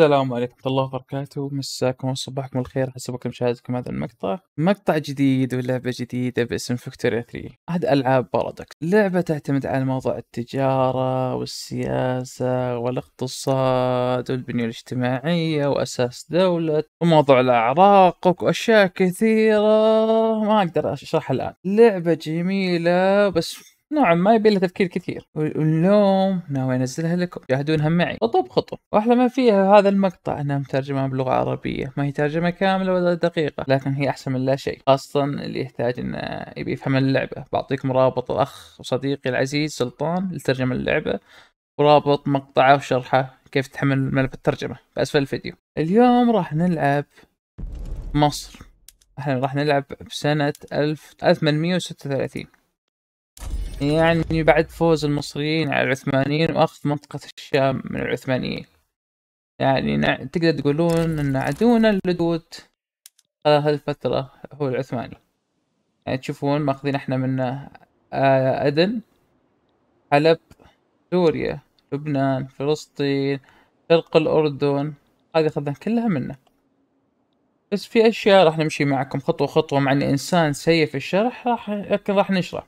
السلام عليكم ورحمة الله وبركاته مساكم وصباحكم الخير حسب مشاهدتكم هذا المقطع مقطع جديد ولعبة جديدة باسم فكتوريا 3 أحد ألعاب بارادوكس لعبة تعتمد على موضوع التجارة والسياسة والاقتصاد والبنية الاجتماعية وأساس دولة وموضوع الأعراق وأشياء كثيرة ما أقدر أشرحها الآن لعبة جميلة بس نعم ما يبي له تفكير كثير واليوم ناوي انزلها لكم جاهدونها معي خطوه بخطوه واحلى ما فيها هذا المقطع انها مترجمه بلغه عربيه ما هي ترجمه كامله ولا دقيقه لكن هي احسن من لا شيء خاصه اللي يحتاج انه يبي يفهم اللعبه بعطيكم رابط الاخ وصديقي العزيز سلطان لترجم اللعبه ورابط مقطعه وشرحه كيف تحمل ملف الترجمه باسفل الفيديو اليوم راح نلعب مصر احنا راح نلعب بسنة 1836 يعني بعد فوز المصريين على العثمانيين واخذ منطقة الشام من العثمانيين يعني تقدر تقولون ان عدونا اللدود خلال هذه الفترة هو العثماني يعني تشوفون ماخذين احنا منه أدن حلب سوريا لبنان فلسطين شرق الأردن هذه أخذنا كلها منه بس في أشياء راح نمشي معكم خطوة خطوة مع إني إنسان سيء في الشرح راح لكن راح نشرح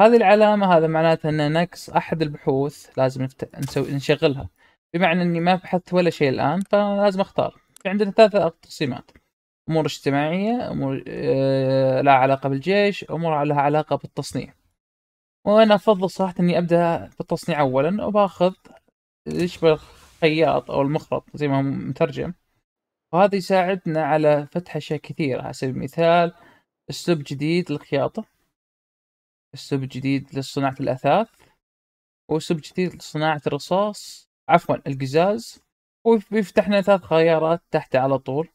هذه العلامة هذا معناته أن نقص أحد البحوث لازم نفت... نسوي نشغلها بمعنى أني ما بحثت ولا شيء الآن فلازم أختار في عندنا ثلاثة تقسيمات أمور اجتماعية أمور آه... لها علاقة بالجيش أمور لها علاقة بالتصنيع وأنا أفضل صراحة أني أبدأ بالتصنيع أولا وباخذ يشبه الخياط أو المخرط زي ما هو مترجم وهذا يساعدنا على فتح أشياء كثيرة على سبيل المثال أسلوب جديد للخياطة اسلوب جديد لصناعة الأثاث واسلوب جديد لصناعة الرصاص عفوا القزاز ويفتح لنا ثلاث خيارات تحت على طول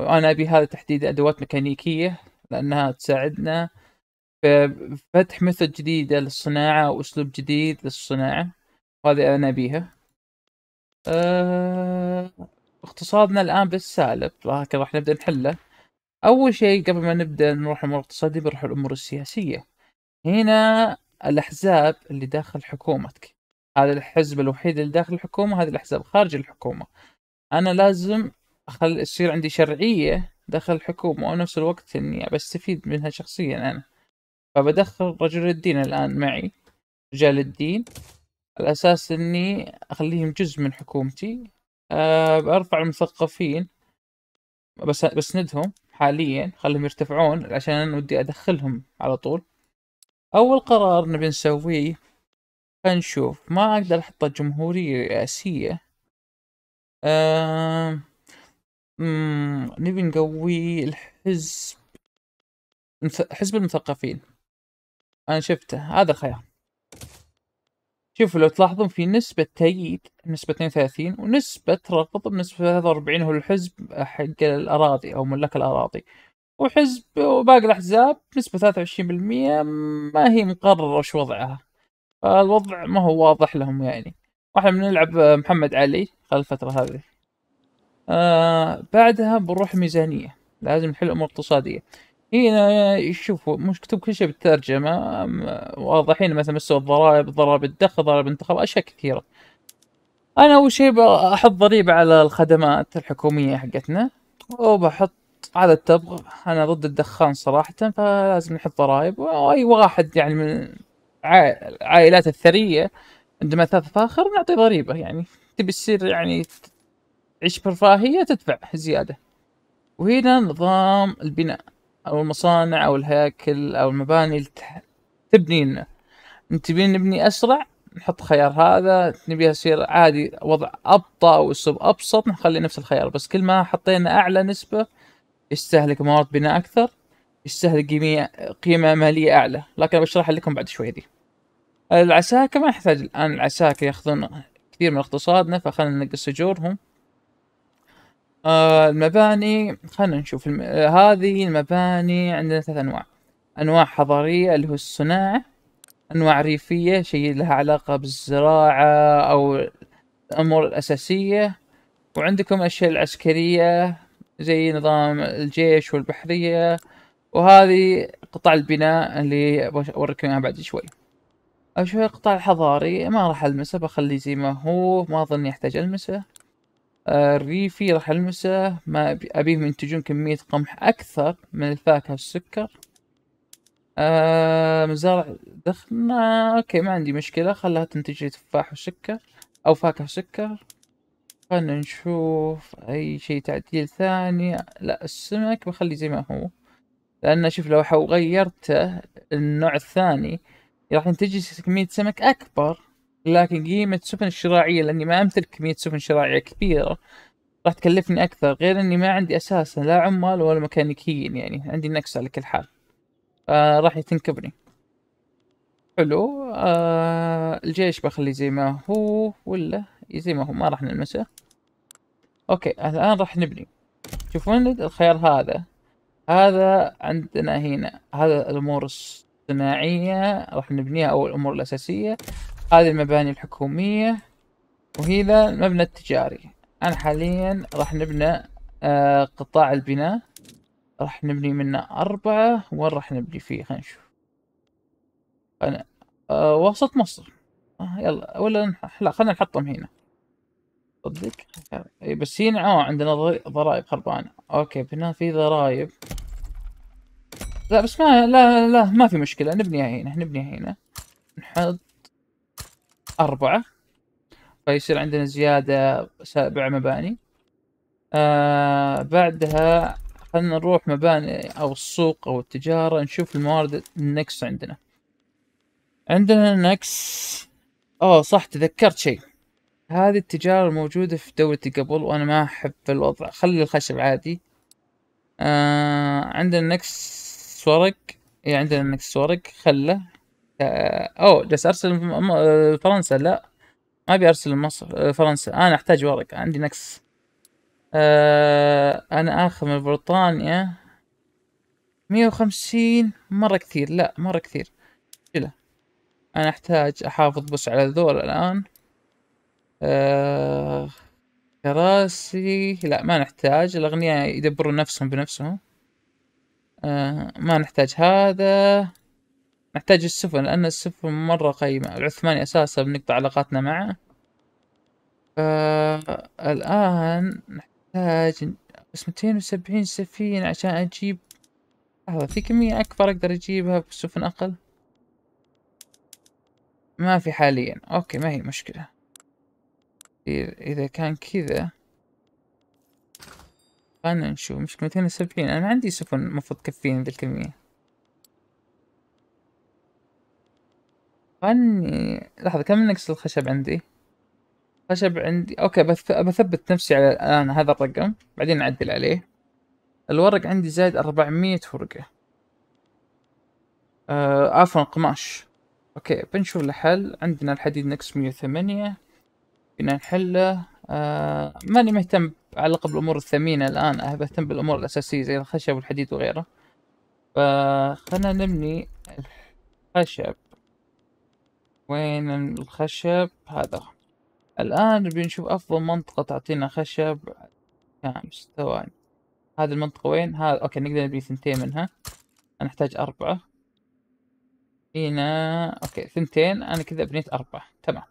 وأنا أبي هذا تحديد أدوات ميكانيكية لأنها تساعدنا في فتح مثل جديدة للصناعة وأسلوب جديد للصناعة وهذه أنا أبيها أه... اقتصادنا الآن بالسالب راح نبدأ نحله أول شيء قبل ما نبدأ نروح الأمور الاقتصادية بنروح الأمور السياسية هنا الاحزاب اللي داخل حكومتك هذا الحزب الوحيد اللي داخل الحكومه هذه الاحزاب خارج الحكومه انا لازم اخل يصير عندي شرعيه داخل الحكومه ونفس الوقت اني بستفيد منها شخصيا انا فبدخل رجل الدين الان معي رجال الدين على اساس اني اخليهم جزء من حكومتي أه برفع المثقفين بس بسندهم حاليا خليهم يرتفعون عشان ودي ادخلهم على طول اول قرار نبي نسويه خلينا نشوف ما اقدر احطه جمهورية رئاسية أه... نبي نقوي الحزب حزب المثقفين انا شفته هذا خيار شوفوا لو تلاحظون في نسبة تأييد نسبة 32 ونسبة رفض بنسبة 43 هو الحزب حق الأراضي أو ملاك الأراضي وحزب وباقي الاحزاب نسبه 23% ما هي مقرره وش وضعها فالوضع ما هو واضح لهم يعني واحنا بنلعب محمد علي خلال الفتره هذه آه بعدها بنروح ميزانيه لازم نحل امور اقتصاديه هنا شوفوا مش مكتوب كل شيء بالترجمه واضحين مثلا مستوى الضرائب ضرائب الدخل ضرائب الانتخاب اشياء كثيره انا اول شيء بحط ضريبه على الخدمات الحكوميه حقتنا وبحط هذا التبغ انا ضد الدخان صراحه فلازم نحط ضرائب واي واحد يعني من عائلات الثريه عندما ثلاث فاخر نعطي ضريبه يعني تبي تصير يعني تعيش برفاهيه تدفع زياده وهنا نظام البناء او المصانع او الهياكل او المباني اللي تبني لنا تبين نبني اسرع نحط خيار هذا نبيها تصير عادي وضع ابطا او اسلوب ابسط نخلي نفس الخيار بس كل ما حطينا اعلى نسبه يستهلك مواد بناء اكثر يستهلك قيمه ماليه اعلى لكن بشرح لكم بعد شوي دي العساكر ما نحتاج الان العساكر ياخذون كثير من اقتصادنا فخلنا ننقص اجورهم آه، المباني خلنا نشوف الم... هذه المباني عندنا ثلاث انواع انواع حضاريه اللي هو الصناعه انواع ريفيه شيء لها علاقه بالزراعه او الامور الاساسيه وعندكم الاشياء العسكريه زي نظام الجيش والبحرية وهذه قطاع البناء اللي بوريكم اياها بعد شوي شوي القطاع الحضاري ما راح المسه بخليه زي ما هو ما اظن يحتاج المسه آه، الريفي راح المسه ما ابيهم ينتجون كمية قمح اكثر من الفاكهة والسكر آه مزارع دخلنا اوكي ما عندي مشكلة خلها تنتج لي تفاح وسكر او فاكهة وسكر خلنا نشوف اي شيء تعديل ثاني لا السمك بخليه زي ما هو لان شوف لو غيرته النوع الثاني راح ينتج كمية سمك اكبر لكن قيمة سفن الشراعية لاني ما امتلك كمية سفن شراعية كبيرة راح تكلفني اكثر غير اني ما عندي اساسا لا عمال ولا ميكانيكيين يعني عندي نقص على كل حال آه راح تنكبني حلو آه الجيش بخليه زي ما هو ولا زي ما هو ما راح نلمسه اوكي الان راح نبني شوفون الخيار هذا هذا عندنا هنا هذا الامور الصناعية راح نبنيها او الامور الاساسية هذه المباني الحكومية وهذا المبنى التجاري انا حاليا راح نبنى آه قطاع البناء راح نبني منه اربعة وين راح نبني فيه خلينا نشوف انا آه وسط مصر آه يلا ولا نح... لا خلينا نحطهم هنا صدق اي آه، بس هنا اه عندنا ضرائب خربانه اوكي هنا في ضرائب لا بس ما لا لا ما في مشكله نبنيها هنا نبنيها هنا نحط اربعه فيصير عندنا زياده سبع مباني آه بعدها خلينا نروح مباني او السوق او التجاره نشوف الموارد النكس عندنا عندنا نكس اوه صح تذكرت شيء هذه التجارة الموجودة في دولتي قبل وأنا ما أحب الوضع خلي الخشب عادي آه عندنا نكس ورق اي عندنا نكس ورق خله آه أو جالس أرسل آه، فرنسا لا ما أبي أرسل مصر آه، فرنسا أنا أحتاج ورق عندي نكس آه أنا آخذ من بريطانيا مية وخمسين مرة كثير لا مرة كثير شله أنا أحتاج أحافظ بس على ذول الآن آه كراسي لا ما نحتاج الأغنياء يدبرون نفسهم بنفسهم آه ما نحتاج هذا نحتاج السفن لأن السفن مرة قيمة العثماني أساسا بنقطع علاقاتنا معه آه، الآن نحتاج بس ميتين وسبعين سفينة عشان أجيب لحظة في كمية أكبر أقدر أجيبها بسفن أقل ما في حاليا أوكي ما هي مشكلة كثير إذا كان كذا خلنا نشوف مش وسبعين أنا ما عندي سفن مفروض تكفيني ذي الكمية خلني لحظة كم نقص الخشب عندي؟ خشب عندي أوكي بثبت نفسي على الآن هذا الرقم بعدين أعدل عليه الورق عندي زايد أربعمية ورقة آه عفوا قماش أوكي بنشوف الحل عندنا الحديد نقص مية وثمانية فينا نحله آه ماني مهتم أعلق بالأمور الثمينة الآن أهتم أه، بالأمور الأساسية زي الخشب والحديد وغيره فخلنا نبني الخشب وين الخشب هذا الآن بنشوف أفضل منطقة تعطينا خشب كم ثواني هذه المنطقة وين؟ هذا أوكي نقدر نبني ثنتين منها أنا أحتاج أربعة هنا أوكي ثنتين أنا كذا بنيت أربعة تمام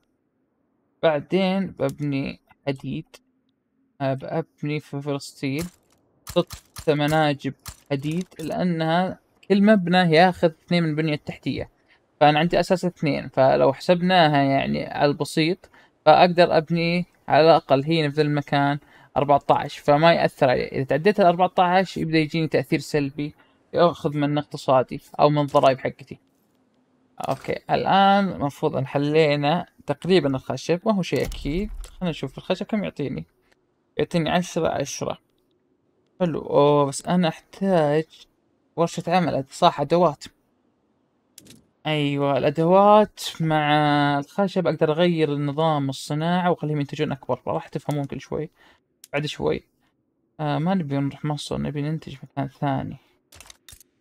بعدين ببني حديد آه، ببني في فلسطين ست مناجب حديد لأنها كل مبنى ياخذ اثنين من البنية التحتية فأنا عندي أساس اثنين فلو حسبناها يعني على البسيط فأقدر أبني على الأقل هي في المكان 14 فما يأثر علي إذا تعديت ال 14 يبدأ يجيني تأثير سلبي يأخذ من اقتصادي أو من الضرائب حقتي اوكي الان المفروض ان حلينا تقريبا الخشب ما هو شيء اكيد خلينا نشوف الخشب كم يعطيني يعطيني عشرة عشرة حلو اوه بس انا احتاج ورشة عمل صح ادوات ايوه الادوات مع الخشب اقدر اغير النظام الصناعة واخليهم ينتجون اكبر راح تفهمون كل شوي بعد شوي آه ما نبي نروح مصر نبي ننتج مكان ثاني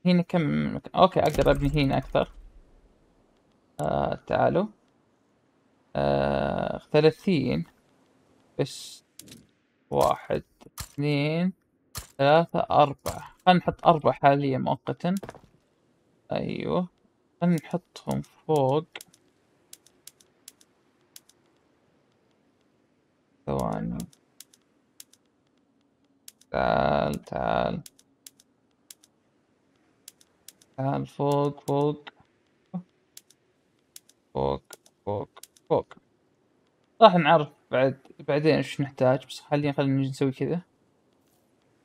هنا كم اوكي اقدر ابني هنا اكثر آه تعالوا آه ثلاثين بس واحد اثنين ثلاثة أربعة خلينا نحط أربعة حاليا مؤقتا أيوه خلينا نحطهم فوق ثواني تعال تعال تعال فوق فوق فوق فوق فوق راح نعرف بعد بعدين ايش نحتاج بس حاليا خلينا نسوي كذا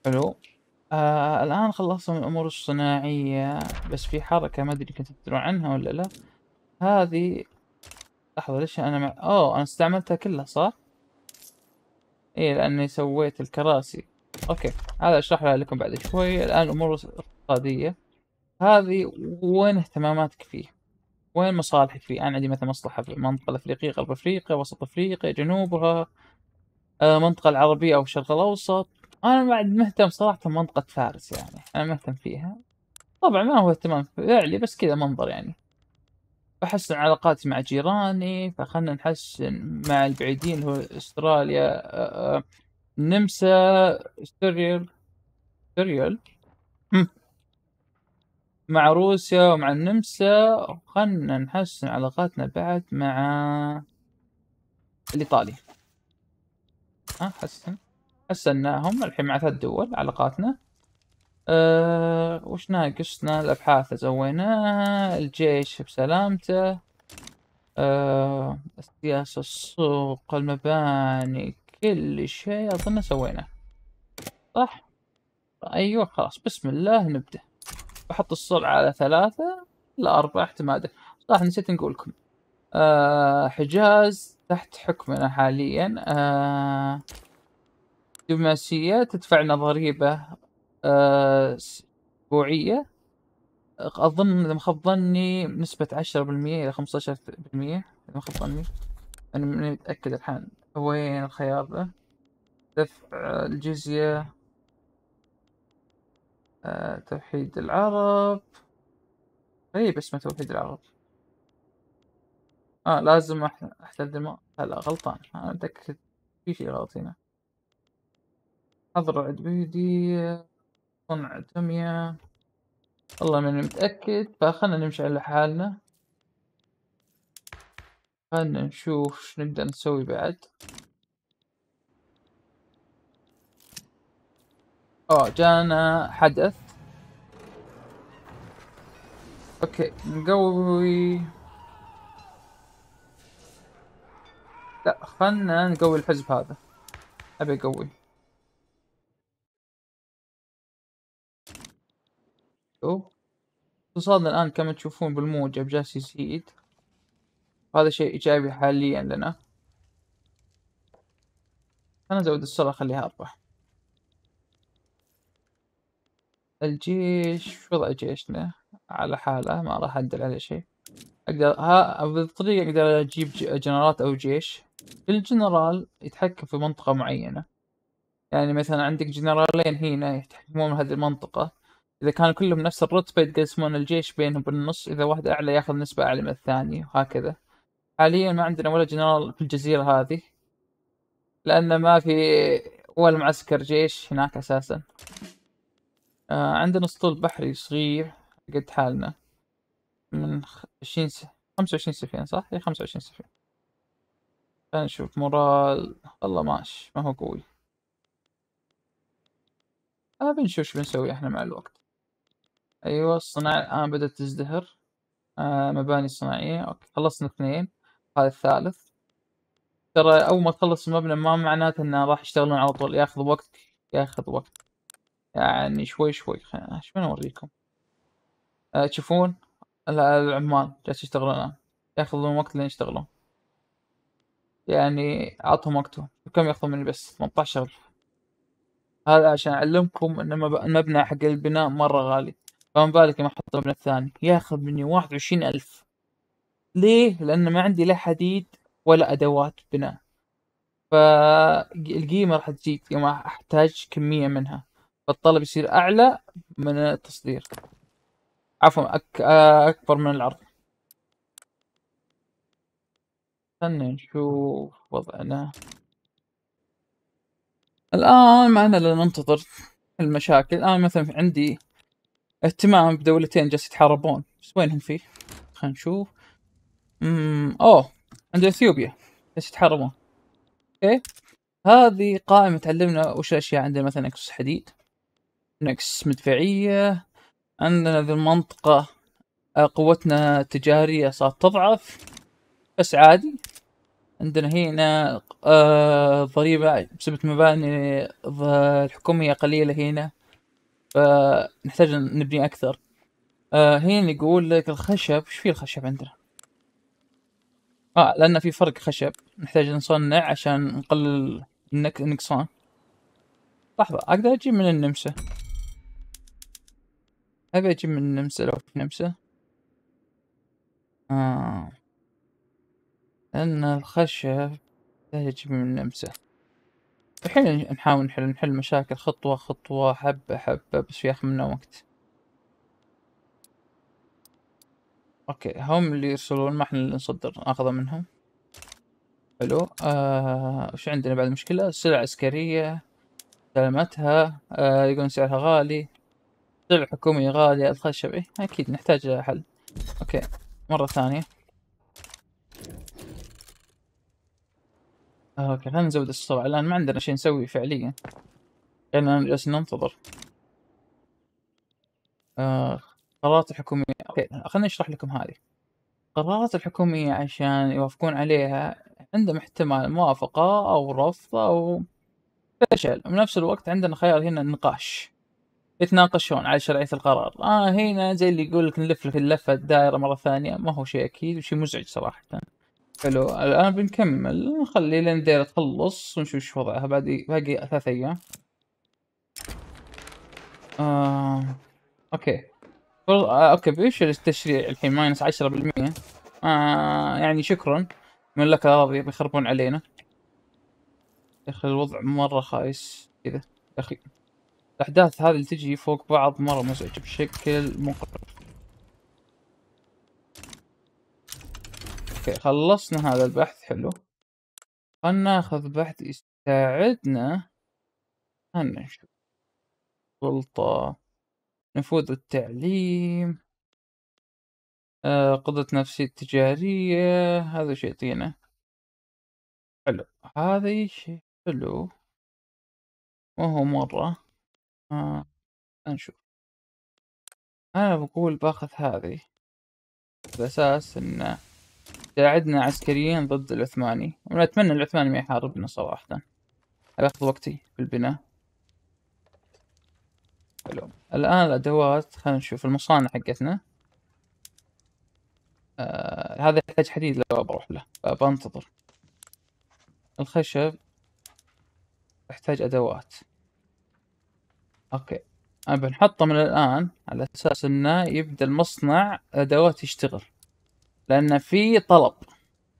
حلو آه الآن خلصنا من الأمور الصناعية بس في حركة ما أدري كنت تدرون عنها ولا لا هذه لحظة ليش أنا مع... أوه أنا استعملتها كلها صح؟ إيه لأني سويت الكراسي أوكي هذا أشرحها لكم بعد شوي الآن الأمور الاقتصادية هذه وين اهتماماتك فيه وين مصالحك في انا عندي مثلا مصلحه في المنطقه الافريقيه غرب افريقيا وسط افريقيا جنوبها المنطقه آه، العربيه او الشرق الاوسط انا بعد مهتم صراحه منطقه فارس يعني انا مهتم فيها طبعا ما هو اهتمام فعلي بس كذا منظر يعني بحسن علاقاتي مع جيراني فخلنا نحسن مع البعيدين اللي هو استراليا النمسا آه، آه، استريل استريل مع روسيا ومع النمسا خلنا نحسن علاقاتنا بعد مع الإيطالي ها حسن حسناهم الحين مع ثلاث دول علاقاتنا أه وش ناقصنا الأبحاث سويناها الجيش بسلامته أه السياسة السوق المباني كل شيء أظن سويناه صح أيوه خلاص بسم الله نبدأ بحط السرعة على ثلاثة لأربعة اعتمادا صح نسيت نقولكم آه حجاز تحت حكمنا حاليا آه دبلوماسية تدفعنا ضريبة آه، أسبوعية آه أظن إذا ما خاب ظني بنسبة عشرة بالمية إلى خمسة عشر بالمية إذا ما خاب ظني أنا ماني متأكد الحين وين الخيار ذا دفع الجزية آه، توحيد العرب إيه، بس ما توحيد العرب اه لازم احتل دماء لا لا غلطان انا اتاكد في شيء غلط هنا حضر عدبيدي صنع دمية والله ماني متأكد فخلنا نمشي على حالنا خلنا نشوف شو نقدر نسوي بعد اوه جانا حدث اوكي نقوي لا خلنا نقوي الحزب هذا ابي اقوي اقتصادنا الان كما تشوفون بالموجب جالس يزيد هذا شيء ايجابي حاليا لنا خلنا نزود السرعة خليها اربعة الجيش وضع جيشنا على حاله ما راح أدل على شيء أقدر ها بالطريقة أقدر أجيب جنرالات أو جيش الجنرال يتحكم في منطقة معينة يعني مثلا عندك جنرالين هنا يتحكمون هذه المنطقة إذا كانوا كلهم نفس الرتبة يتقسمون الجيش بينهم بالنص إذا واحد أعلى ياخذ نسبة أعلى من الثاني وهكذا حاليا ما عندنا ولا جنرال في الجزيرة هذه لأن ما في ولا معسكر جيش هناك أساسا آه عندنا اسطول بحري صغير قد حالنا من عشرين س... خمسة وعشرين سفينة صح؟ هي إيه، خمسة وعشرين سفينة خلينا نشوف مورال والله ماشي ما هو قوي آه بنشوف شو بنسوي احنا مع الوقت ايوه الصناعة الان بدأت تزدهر آه مباني صناعية اوكي خلصنا اثنين هذا الثالث ترى اول ما تخلص المبنى ما معناته انه راح يشتغلون على طول ياخذ وقت ياخذ وقت يعني شوي شوي ايش من اوريكم آه، تشوفون العمال جالس يشتغلون ياخذون وقت لين يشتغلون يعني اعطهم وقتهم كم ياخذون مني بس ألف هذا عشان اعلمكم ان المبنى حق البناء مره غالي فما بالك ما احط المبنى الثاني ياخذ مني واحد وعشرين الف ليه لان ما عندي لا حديد ولا ادوات بناء فالقيمه راح تزيد يوم احتاج كميه منها فالطلب يصير أعلى من التصدير عفوا أك... أكبر من العرض خلنا نشوف وضعنا الآن معنا لا ننتظر المشاكل الآن مثلا عندي اهتمام بدولتين جالس يتحاربون بس وينهم فيه خلينا نشوف امم اوه عند اثيوبيا جالس يتحاربون اوكي هذه قائمة تعلمنا وش الأشياء عندنا مثلا أكسس حديد نكس مدفعية عندنا ذي المنطقة آه، قوتنا التجارية صارت تضعف بس عادي عندنا هنا آه، ضريبة بسبب مباني آه، الحكومية قليلة هنا فنحتاج نبني أكثر هنا يقول لك الخشب وش في الخشب عندنا اه لأن في فرق خشب نحتاج نصنع عشان نقلل النقصان لحظة أقدر أجيب من النمسا أبي أجيب من النمسا لو في نمسا آه لأن الخشب لا اجيب من النمسا الحين نحاول نحل نحل مشاكل خطوة خطوة حبة حبة بس ياخذ منا وقت اوكي هم اللي يرسلون ما احنا اللي نصدر ناخذه منهم حلو آه وش عندنا بعد مشكلة سلع عسكرية سلامتها آه يقولون سعرها غالي الدرع حكومي غالي الخشبي أكيد نحتاج لها حل أوكي مرة ثانية أوكي خلينا نزود السرعة الآن ما عندنا شيء نسوي فعليا لأننا جالسين ننتظر آه. قرارات الحكومية أوكي خليني أشرح لكم هذه القرارات الحكومية عشان يوافقون عليها عندهم احتمال موافقة أو رفض أو فشل نفس الوقت عندنا خيار هنا النقاش يتناقشون على شرعيه القرار اه هنا زي اللي يقول لك نلف لك اللفه الدائره مره ثانيه ما هو شيء اكيد وشيء مزعج صراحه حلو الان بنكمل نخلي لين دير تخلص ونشوف شو وضعها باقي باقي ثلاث ايام آه. اوكي آه. اوكي بيش التشريع الحين ماينس 10% آه. يعني شكرا لك الأراضي بيخربون علينا يا أخي الوضع مرة خايس كذا يا أخي الاحداث هذه اللي تجي فوق بعض مره مزعج بشكل مقرف اوكي خلصنا هذا البحث حلو خلنا ناخذ بحث يساعدنا خلنا نشوف سلطة نفوذ التعليم آه قدرة نفسية تجارية هذا شيء يعطينا حلو هذا شيء حلو ما هو مرة آه، نشوف أنا بقول باخذ هذي، على أساس إنه تساعدنا عسكريًا ضد العثماني، ونتمنى العثماني ما يحاربنا صراحةً، اخذ وقتي في البناء. حلو، الآن الأدوات خلينا نشوف المصانع حجتنا. آه، هذا يحتاج حديد لو بروح له، بنتظر الخشب يحتاج أدوات. اوكي انا بنحطه من الان على اساس انه يبدا المصنع ادوات يشتغل لان في طلب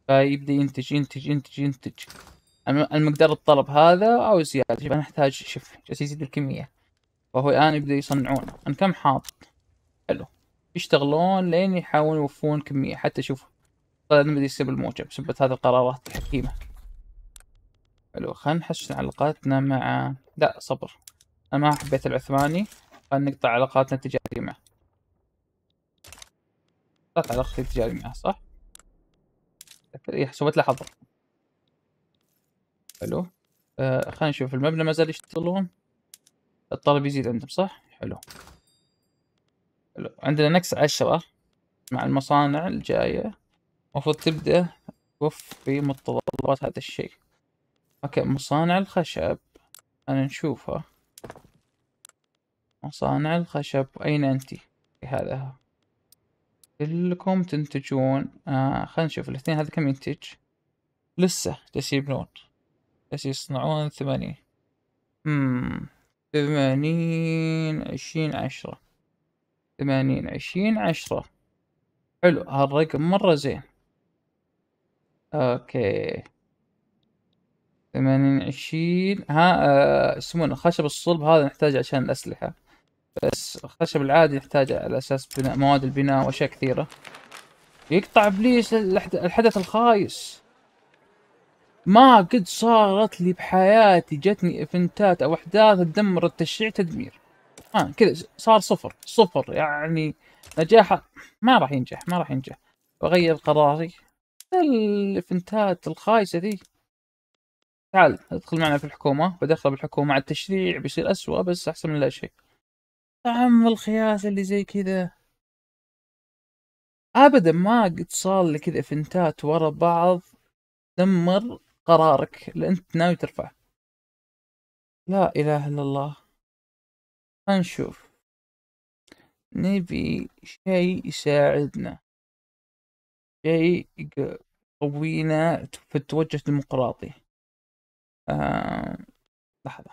فيبدا ينتج ينتج ينتج ينتج المقدار الطلب هذا او زياده شوف انا احتاج شوف جالس يزيد الكميه فهو الان يبدا يصنعون انا كم حاطط حلو يشتغلون لين يحاولون يوفون كميه حتى شوف طيب بدا يصير الموجه بسبب هذه القرارات الحكيمه حلو خلينا نحسن علاقاتنا مع لا صبر أنا ما حبيت العثماني خلينا نقطع علاقاتنا التجارية معه قطعت علاقتي التجارية معه صح؟ إيه، سويت له حظر حلو آه خلينا نشوف المبنى ما زال يشتغلون الطلب يزيد عندهم صح؟ حلو حلو عندنا نقص عشرة مع المصانع الجاية المفروض تبدأ توفي متطلبات هذا الشيء اوكي مصانع الخشب انا نشوفها مصانع الخشب أين أنت هذا كلكم تنتجون آه خلينا نشوف الاثنين هذا كم ينتج لسه جالس يبنون جالس يصنعون ثمانين مم ثمانين عشرين عشرة ثمانين عشرين عشرة حلو هالرقم مرة زين اوكي ثمانين عشرين ها آه، يسمونه آه خشب الصلب هذا نحتاجه عشان الأسلحة بس الخشب العادي نحتاجه على اساس بناء مواد البناء واشياء كثيره يقطع ابليس الحدث الخايس ما قد صارت لي بحياتي جتني ايفنتات او احداث تدمر التشجيع تدمير آه كذا صار صفر صفر يعني نجاحه ما راح ينجح ما راح ينجح بغير قراري الايفنتات الخايسه ذي تعال ادخل معنا في الحكومه بدخل بالحكومه مع التشريع بيصير اسوء بس احسن من لا شيء طعم الخياس اللي زي كذا ابدا ما قد صار لي كذا فنتات ورا بعض دمر قرارك اللي انت ناوي ترفعه لا اله الا الله هنشوف نبي شيء يساعدنا شيء يقوينا في التوجه الديمقراطي آه... لحظة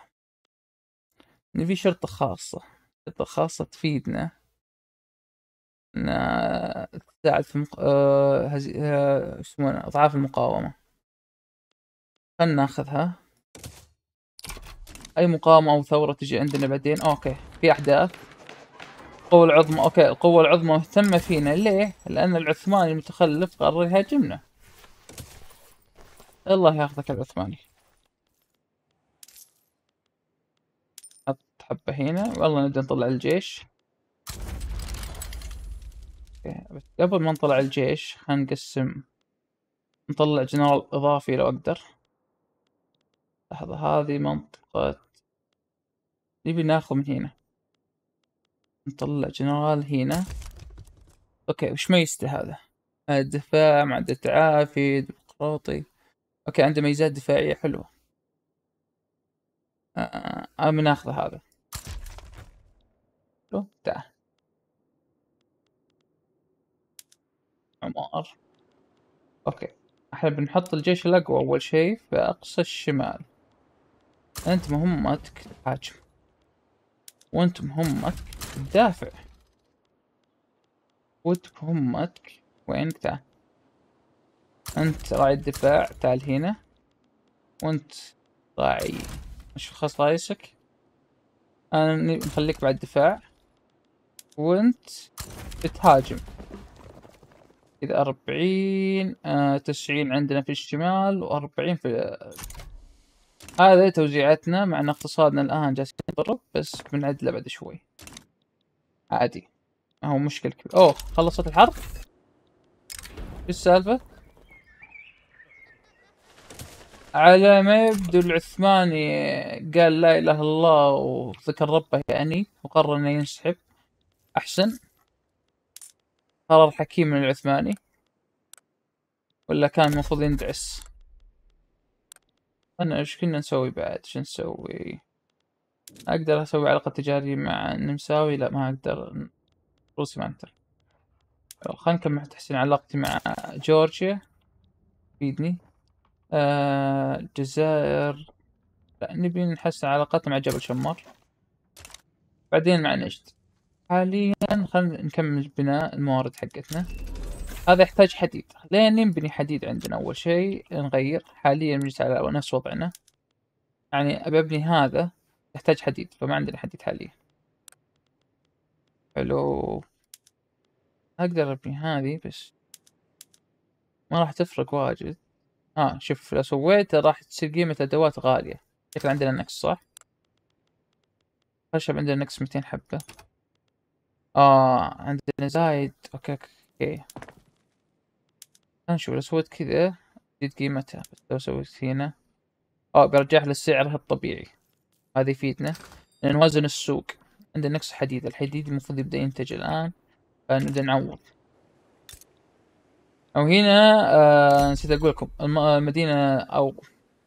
نبي شرطة خاصة خاصة تفيدنا إن تساعد في مق... آه... هز... آه... يسمونه أضعاف المقاومة خلنا ناخذها أي مقاومة أو ثورة تجي عندنا بعدين أوكي في أحداث القوة العظمى أوكي القوة العظمى مهتمة فينا ليه؟ لأن العثماني المتخلف قرر يهاجمنا الله ياخذك العثماني حبة هنا والله نبدأ نطلع الجيش قبل ما نطلع الجيش خلينا نقسم نطلع جنرال إضافي لو أقدر لحظة هذه منطقة نبي ناخذ من هنا نطلع جنرال هنا اوكي وش ميزته هذا الدفاع مع التعافي ديمقراطي اوكي عنده ميزات دفاعية حلوة آه, آه, آه, آه ناخذ هذا ده عمار اوكي احنا بنحط الجيش الاقوى اول شيء في اقصى الشمال انت مهمتك تهاجم وانت مهمتك تدافع وانت مهمتك وين تاع انت راعي الدفاع تعال هنا وانت راعي شو خصائصك انا نخليك بعد الدفاع وانت بتهاجم اذا أربعين آه تسعين عندنا في الشمال وأربعين في هذا توزيعتنا مع ان اقتصادنا الان جالس يضرب بس بنعدله بعد شوي عادي ما هو مشكلة كبيرة اوه خلصت الحرب ايش السالفة على ما يبدو العثماني قال لا اله الا الله وذكر ربه يعني وقرر انه ينسحب أحسن قرار حكيم من العثماني ولا كان المفروض يندعس أنا إيش كنا نسوي بعد شو نسوي أقدر أسوي علاقة تجارية مع النمساوي لا ما أقدر روسي ما أقدر خلنا نكمل تحسين علاقتي مع جورجيا فيدني آه الجزائر لا نبي نحسن علاقتنا مع جبل شمر بعدين مع نجد حاليا خلينا نكمل بناء الموارد حقتنا هذا يحتاج حديد خلينا نبني حديد عندنا أول شيء نغير حاليا نجلس على نفس وضعنا يعني أبي أبني هذا يحتاج حديد فما عندنا حديد حاليا حلو أقدر أبني هذه بس ما راح تفرق واجد ها آه شوف لو سويته راح تصير قيمة أدوات غالية شكل عندنا نقص صح؟ خشب عندنا نقص ميتين حبة اه عندنا زايد اوكي اوكي, نشوف لو سويت كذا تزيد قيمتها بس لو سويت هنا اه برجع للسعر الطبيعي هذه يفيدنا نوازن السوق عندنا نقص حديد الحديد المفروض يبدأ ينتج الآن فنبدأ نعوض أو هنا آه نسيت أقول لكم المدينة آه، أو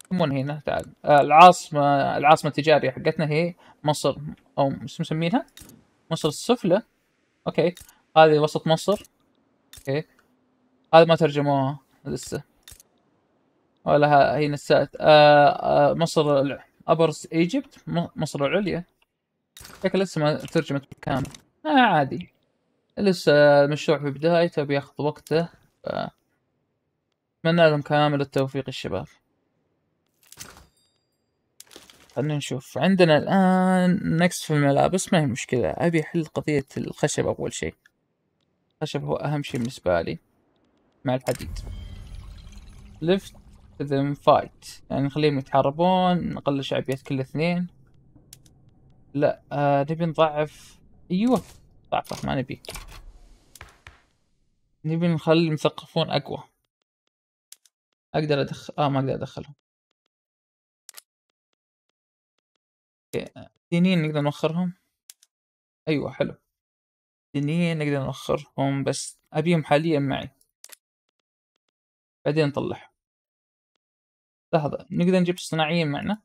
يسمونها هنا تعال آه العاصمة العاصمة التجارية حقتنا هي مصر أو شو مسمينها مصر السفلى اوكي هذه وسط مصر اوكي هذا ما ترجموها لسه ولا هي نسات آه آه مصر ابرز ايجيبت مصر العليا شكل لسه ما ترجمت بالكامل آه عادي لسه المشروع في بدايته بياخذ وقته اتمنى لهم كامل التوفيق الشباب خلنا نشوف عندنا الآن نقص في الملابس ما هي مشكلة أبي أحل قضية الخشب أول شيء الخشب هو أهم شيء بالنسبة لي مع الحديد لفت ذم فايت يعني نخليهم يتحاربون نقلل شعبية كل اثنين لا آه نبي نضعف ايوه ضعفه ما نبي نبي نخلي المثقفون اقوى اقدر ادخل اه ما اقدر ادخلهم سنين نقدر نوخرهم ايوه حلو سنين نقدر نوخرهم بس ابيهم حاليا معي بعدين نطلعهم لحظة نقدر نجيب صناعيين معنا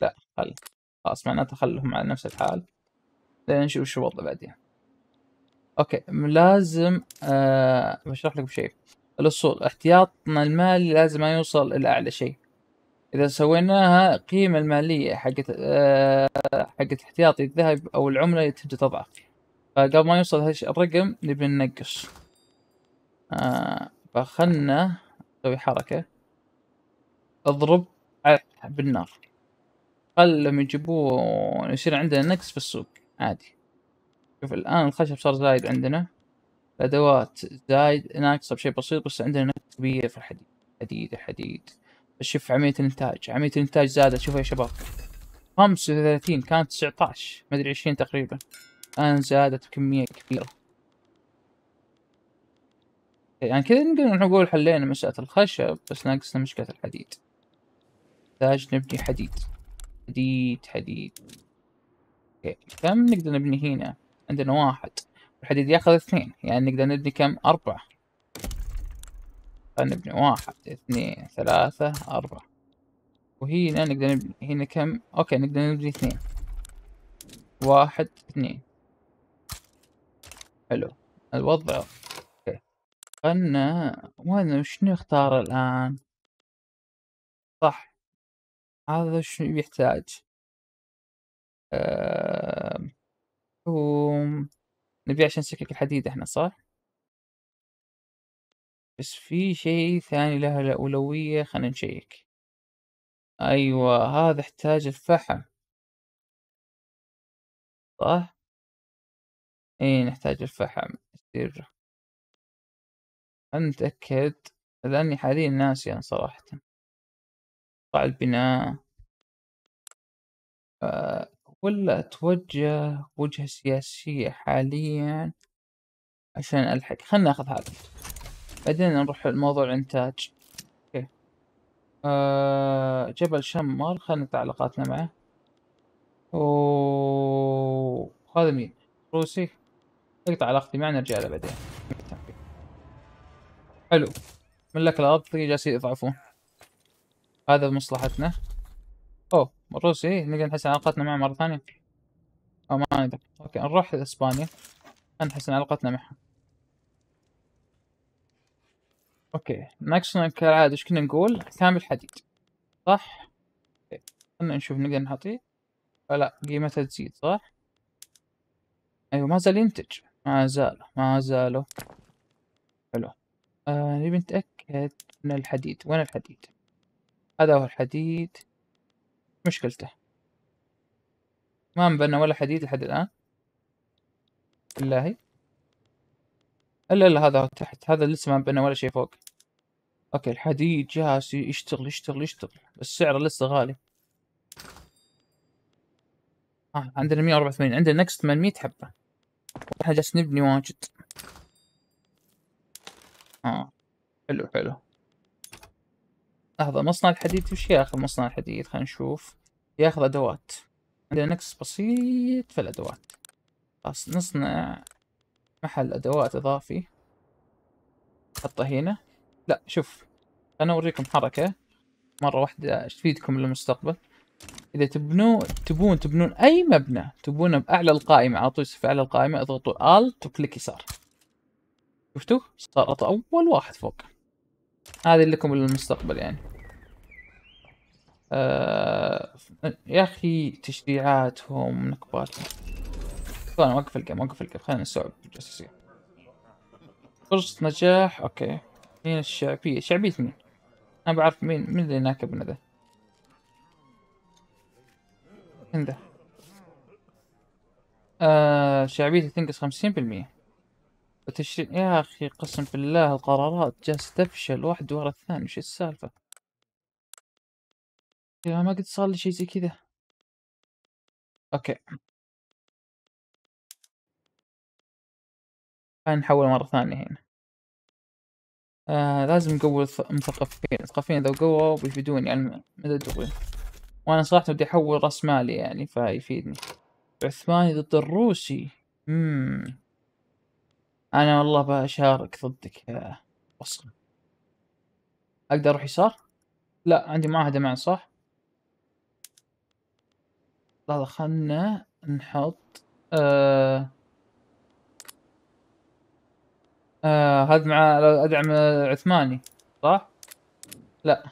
لا خل خلاص معناته خلهم على نفس الحال لين نشوف شو وضع بعدين اوكي لازم آه بشرح لكم شيء الاصول احتياطنا المالي لازم ما يوصل الى اعلى شيء اذا سويناها القيمه الماليه حقت آه، حقت احتياطي الذهب او العمله تبدا تضعف فقبل ما يوصل هذا الرقم نبي ننقص آه، فخلنا نسوي حركه اضرب بالنار خل لما يجيبوه يصير عندنا نقص في السوق عادي شوف الان الخشب صار زايد عندنا الادوات زايد ناقصه بشيء بسيط بس عندنا نقص كبير في الحديد حديد حديد شوف عملية الانتاج عملية الانتاج زادت شوفوا يا شباب خمسة وثلاثين كانت تسعتاش مدري عشرين تقريبا الآن زادت بكمية كبيرة إيه، يعني كذا نقدر نقول حلينا مسألة الخشب بس ناقصنا مشكلة الحديد نحتاج نبني حديد حديد حديد اوكي كم نقدر نبني هنا عندنا واحد الحديد ياخذ اثنين يعني نقدر نبني كم أربعة خلينا نبني واحد اثنين ثلاثة أربعة وهنا نقدر نبني هنا كم أوكي نقدر نبني اثنين واحد اثنين حلو الوضع اوكي خلنا وين وش نختار الآن صح هذا وش يحتاج أه... هو نبي عشان سكك الحديد احنا صح؟ بس في شيء ثاني له الأولوية خلنا نشيك أيوة هذا احتاج الفحم صح؟ إيه نحتاج الفحم يصير خلنا نتأكد لأني حاليا ناسيا صراحة قاع البناء آه، ولا أتوجه وجهة سياسية حاليا عشان ألحق خلنا ناخذ هذا بعدين نروح لموضوع الانتاج اوكي آه جبل شمر خلينا تعليقاتنا معه و هذا مين روسي اقطع علاقتي معه نرجع له بعدين حلو ملك الارض جالسين يضعفون هذا مصلحتنا اوه روسي نقدر نحسن علاقتنا معه مرة ثانية او ما ندري اوكي نروح لاسبانيا نحسن علاقتنا معهم اوكي ناقصنا كالعادة ايش كنا نقول كامل حديد صح خلنا نشوف نقدر نحطيه لا قيمته تزيد صح ايوه ما زال ينتج ما زال ما زالوا حلو آه نبي نتأكد من الحديد وين الحديد هذا هو الحديد مشكلته ما انبنى ولا حديد لحد الآن بالله الا لا هذا تحت هذا لسه ما بنى ولا شيء فوق اوكي الحديد جاهز يشتغل يشتغل يشتغل بس سعره لسه غالي آه عندنا 184 عندنا نقص 800 حبة احنا جالس نبني واجد اه حلو حلو لحظة مصنع الحديد وش ياخذ مصنع الحديد خلينا نشوف ياخذ ادوات عندنا نقص بسيط في الادوات خلاص نصنع محل أدوات إضافي حطه هنا لا شوف أنا أوريكم حركة مرة واحدة تفيدكم للمستقبل إذا تبنون تبون تبنون أي مبنى تبونه بأعلى القائمة على طول في أعلى القائمة اضغطوا Alt وكليك يسار شفتوا صارت أول واحد فوق هذه لكم للمستقبل يعني آه... يا أخي تشريعاتهم نكباتهم خلينا نوقف الجيم وقف الجيم خلينا نستوعب الجاسوسية فرصة نجاح اوكي مين الشعبية شعبية مين؟ انا بعرف مين مين اللي ناكبنا ذا مين ذا؟ آه شعبيتي تنقص خمسين بالمية وتشرين يا أخي قسم بالله القرارات جالسة تفشل واحد ورا الثاني وش السالفة يا ما قد صار لي شي زي كذا اوكي خلينا نحول مرة ثانية هنا آه لازم نقوي المثقفين المثقفين إذا قووا بيفيدوني على مدى دغري وأنا صراحة بدي أحول رأس مالي يعني فيفيدني عثماني ضد الروسي مم. أنا والله بشارك ضدك يا وصل أقدر أروح يسار؟ لا عندي معاهدة معه صح؟ لحظة خلنا نحط آه آه، هذا مع ادعم عثماني صح؟ لا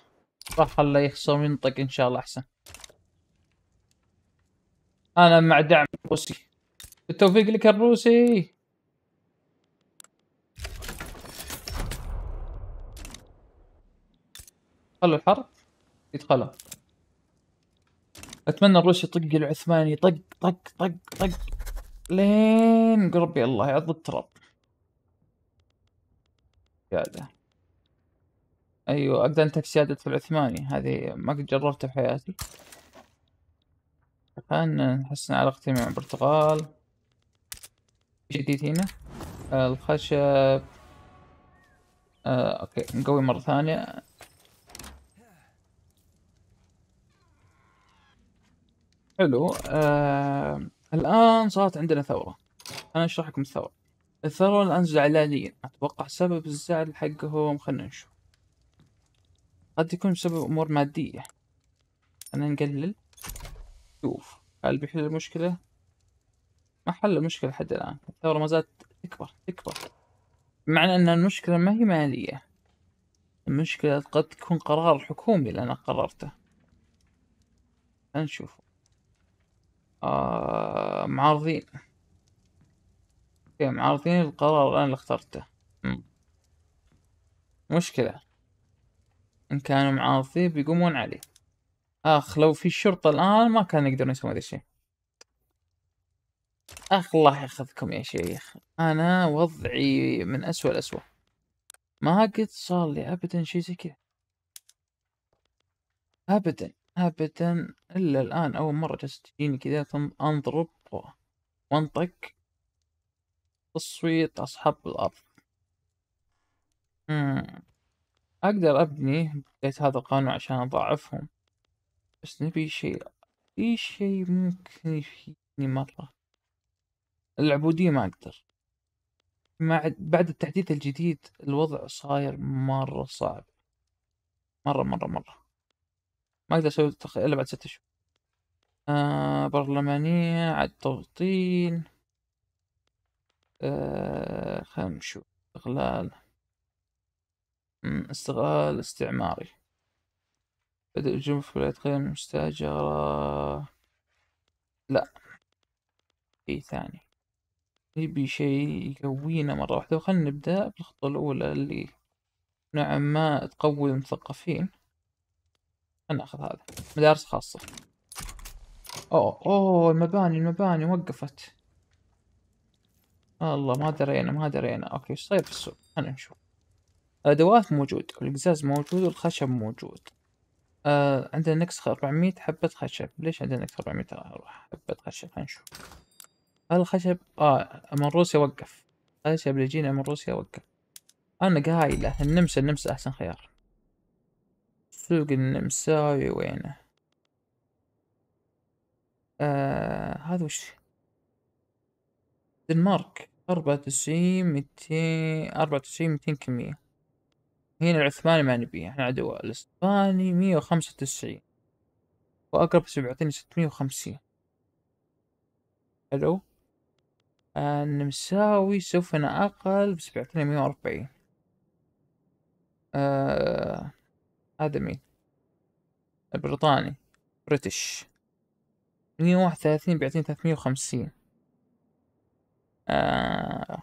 راح خله يخسر وينطق ان شاء الله احسن انا مع دعم روسي بالتوفيق لك الروسي خلوا الحرب يدخلوا اتمنى الروسي يطق العثماني طق طق طق طق لين قربي الله يعض التراب قاعدة نعم. ايوه اقدر انتك سيادة العثماني هذه ما قد جربتها في حياتي الآن نحسن علاقتي مع البرتغال جديد هنا الخشب آه اوكي نقوي مرة ثانية حلو آه الآن صارت عندنا ثورة أنا أشرح لكم الثورة الثروة الآن زعلانين أتوقع سبب الزعل حقهم خلنا نشوف قد يكون بسبب أمور مادية خلنا نقلل شوف هل بيحل المشكلة؟ ما حل المشكلة لحد الآن الثورة ما زالت تكبر تكبر بمعنى أن المشكلة ما هي مالية المشكلة قد تكون قرار حكومي اللي أنا قررته نشوف آه معارضين اوكي معارضين القرار انا اللي اخترته مشكلة ان كانوا معارضين بيقومون علي اخ لو في الشرطة الان ما كانوا يقدرون يسوون هذا الشيء اخ الله ياخذكم يا شيخ انا وضعي من اسوء الاسوء ما قد صار لي ابدا شيء زي كذا ابدا ابدا الا الان اول مره جالس تجيني كذا انضرب وانطق تصويت أصحاب الأرض مم. أقدر أبني بيت هذا القانون عشان اضعفهم بس نبي شيء اي شيء ممكن يفيدني مرة العبودية ما أقدر مع بعد التحديث الجديد الوضع صاير مرة صعب مرة مرة مرة ما أقدر أسوي إلا بعد ستة شهور آه برلمانية عد توطين آه نشوف استغلال استغلال استعماري بدء الهجوم في ولاية غير مستأجرة لا شيء ثاني نبي شيء يقوينا مرة واحدة وخلنا نبدأ بالخطوة الأولى اللي نوعا ما تقوي المثقفين خلنا ناخذ هذا مدارس خاصة أوه أوه المباني المباني وقفت الله ما درينا ما درينا اوكي ايش صاير طيب بالسوق السوق خلينا نشوف ادوات موجود القزاز موجود والخشب موجود آه عندنا نقص 400 حبة خشب ليش عندنا نقص 400 حبة خشب خلينا نشوف هل الخشب اه من روسيا وقف خشب اللي يجينا من روسيا وقف انا قايله النمسا النمسا احسن خيار سوق النمساوي وينه آه هذا وش دنمارك أربعة وتسعين ميتين أربعة وتسعين ميتين كمية هنا العثماني ما نبيه إحنا عدو الإسباني مية وخمسة وتسعين وأقرب سبعتين ستمية وخمسين حلو النمساوي سوف أنا أقل بسبعتين مية وأربعين آه هذا مين البريطاني بريتش مية وواحد وثلاثين بيعطيني ثلاثمية وخمسين بس آه،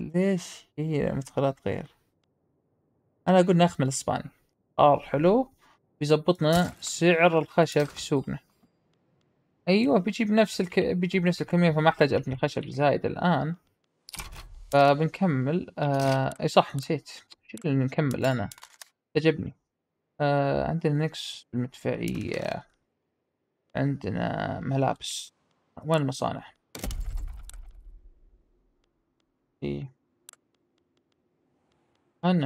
ليش هي مدخلات غير انا اقول ناخذ من الاسباني ار آه، حلو بيزبطنا سعر الخشب في سوقنا ايوه بيجيب نفس الك... بيجيب نفس الكميه فما احتاج ابني خشب زايد الان فبنكمل آه... اي صح نسيت شو اللي نكمل انا عجبني آه... عندنا نكس المدفعيه عندنا ملابس وين المصانع آه... خلنا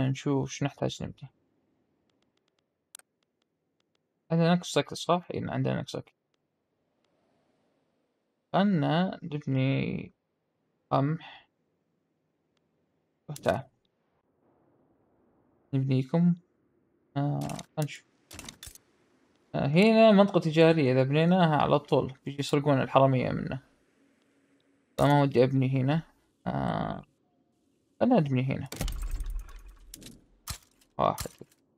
إيه. نشوف شو نحتاج نبني عندنا نقص سكت صح؟ إن إيه، عندنا نقص سكت خلنا نبني قمح تعال نبنيكم آه نشوف آه، هنا منطقة تجارية إذا بنيناها على طول بيجي يسرقون الحرامية منه فما ودي أبني هنا آه. انا نبني هنا واحد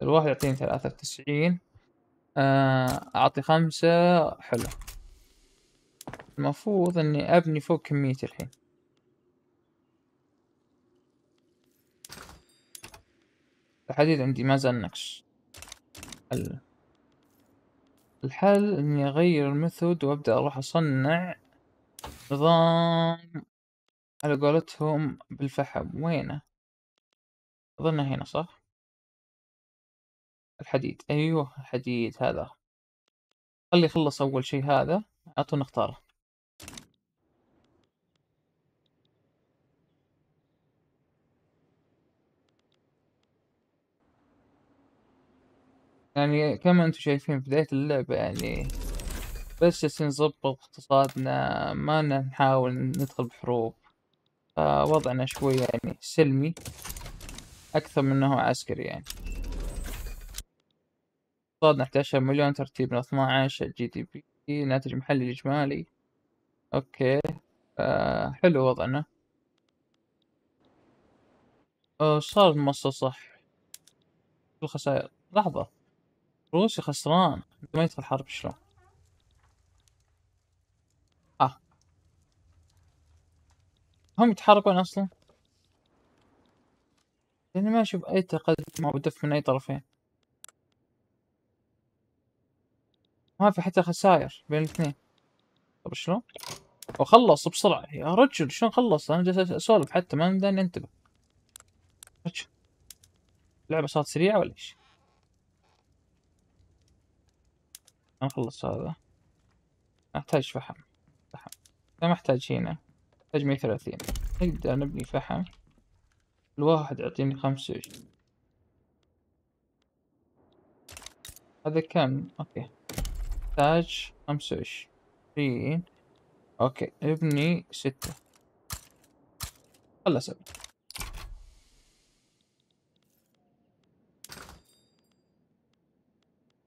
الواحد يعطيني ثلاثة وتسعين آه. أعطي خمسة حلو المفروض إني أبني فوق كميتي الحين الحديد عندي ما زال نقص ال... الحل اني اغير الميثود وابدأ اروح اصنع نظام على قولتهم بالفحم وينه أظنه هنا صح الحديد أيوه الحديد هذا خلي يخلص أول شي هذا عطونا نختاره يعني كما انتم شايفين في بداية اللعبة يعني بس نظبط اقتصادنا ما نحاول ندخل بحروب فوضعنا آه، شوي يعني سلمي أكثر من أنه عسكري يعني اقتصادنا 11 مليون ترتيبنا 12 جي دي بي ناتج محلي اجمالي أوكي آه حلو وضعنا آه صار مصر صح الخسائر لحظة روسي خسران ما يدخل حرب شلون هم يتحركون اصلا لاني ما اشوف اي تقدم او دف من اي طرفين ما في حتى خسائر بين الاثنين طب شلون وخلص بسرعة يا رجل شلون خلص انا جالس اسولف حتى ما مداني انتبه رجل لعبة صارت سريعة ولا ايش نخلص هذا احتاج فحم فحم ما احتاج هنا تجميع ثلاثين نقدر نبني فحم الواحد يعطيني خمسة وعشرين هذا كم اوكي تاج خمسة وعشرين اوكي ابني ستة خلا سبعة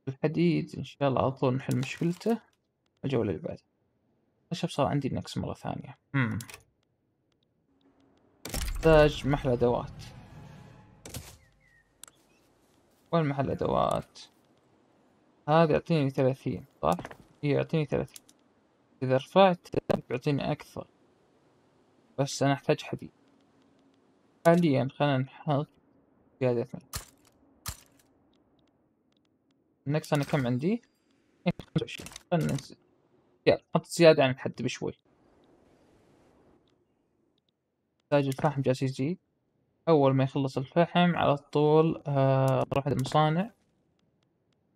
الحديد ان شاء الله اظن نحل مشكلته الجولة اللي بعدها شوف صار عندي نقص مرة ثانية احتاج محل ادوات وين محل ادوات هذا يعطيني ثلاثين صح إيه، يعطيني ثلاثين اذا رفعت بيعطيني اكثر بس انا احتاج حديد حاليا خلينا نحط زيادة النكس انا كم عندي إيه، خمسة وعشرين خلنا ننزل يلا حط زيادة عن الحد بشوي تاج الفحم جالس يزيد أول ما يخلص الفحم على طول آه راح المصانع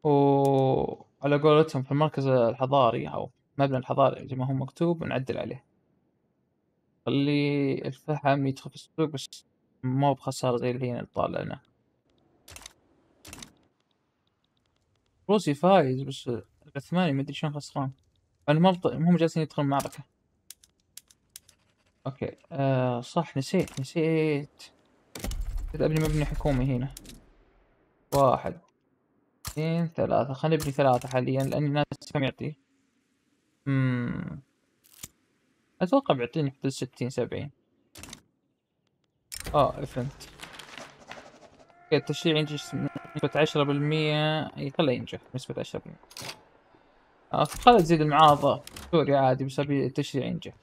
وعلى قولتهم في المركز الحضاري أو المبنى الحضاري زي ما هو مكتوب نعدل عليه خلي الفحم يدخل في السوق بس مو بخسارة زي اللي هنا طالعنا روسي فايز بس العثماني مدري شلون خسران انا ما هم جالسين يدخلون معركة اوكي آه صح نسيت نسيت كنت ابني مبنى حكومي هنا واحد اثنين ثلاثة خلينا نبني ثلاثة حاليا لاني ناس كم يعطي اممم اتوقع بيعطيني حدود ستين سبعين اه فهمت التشريع ينجح نسبة عشرة بالمية اي خله ينجح نسبة عشرة بالمية خل تزيد المعارضة سوريا عادي بس ابي ينجح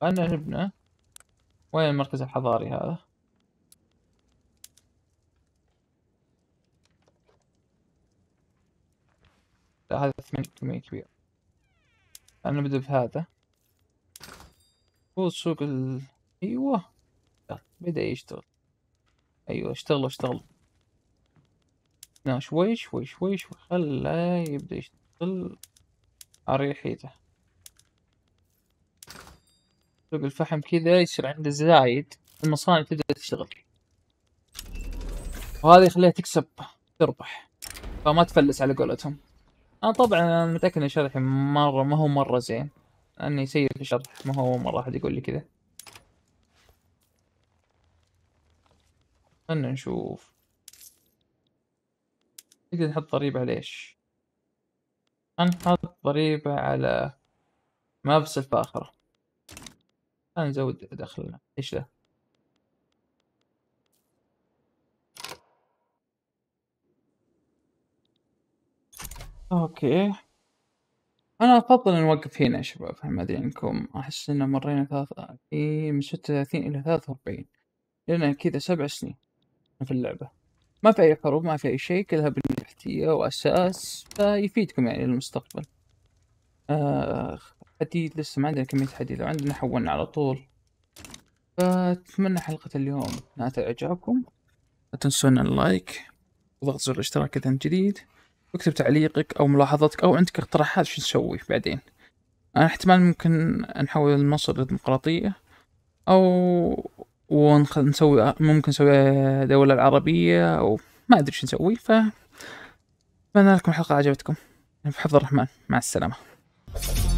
خلنا نبنى وين المركز الحضاري هذا لا هذا ثمانية كمية كبير خلنا نبدأ بهذا هو سوق ال... ايوه بدأ يشتغل ايوه اشتغلوا اشتغلوا يشتنا شوي شوي شوي شوي خلاه يبدأ يشتغل اريحيته ريحيته الفحم كذا يصير عنده زايد المصانع تبدأ تشتغل وهذا يخليها تكسب تربح فما تفلس على قولتهم انا طبعا انا متاكد ان شرحي مره ما هو مره زين اني سيء في الشرح ما هو مره احد يقول لي كذا خلنا نشوف نقدر نحط ضريبة على ايش نحط ضريبة على مابس الفاخرة خلنا نزود دخلنا ايش ذا اوكي انا افضل نوقف هنا يا شباب ما ادري انكم احس انه مرينا ثلاث إيه، من ستة وثلاثين الى ثلاثة واربعين لنا كذا سبع سنين في اللعبة ما في اي حروب ما في اي شيء كلها بنيه تحتيه واساس فيفيدكم يعني للمستقبل آه حديد لسه ما عندنا كميه حديد لو عندنا حولنا على طول فأتمنى حلقة اليوم نالت إعجابكم لا تنسون اللايك وضغط زر الاشتراك إذا جديد واكتب تعليقك أو ملاحظتك أو عندك اقتراحات شو نسوي بعدين أنا احتمال ممكن نحول مصر لديمقراطية أو ونسوي ممكن نسوي دولة العربية أو ما أدري شو نسوي ف أتمنى لكم الحلقة عجبتكم بحفظ الرحمن مع السلامة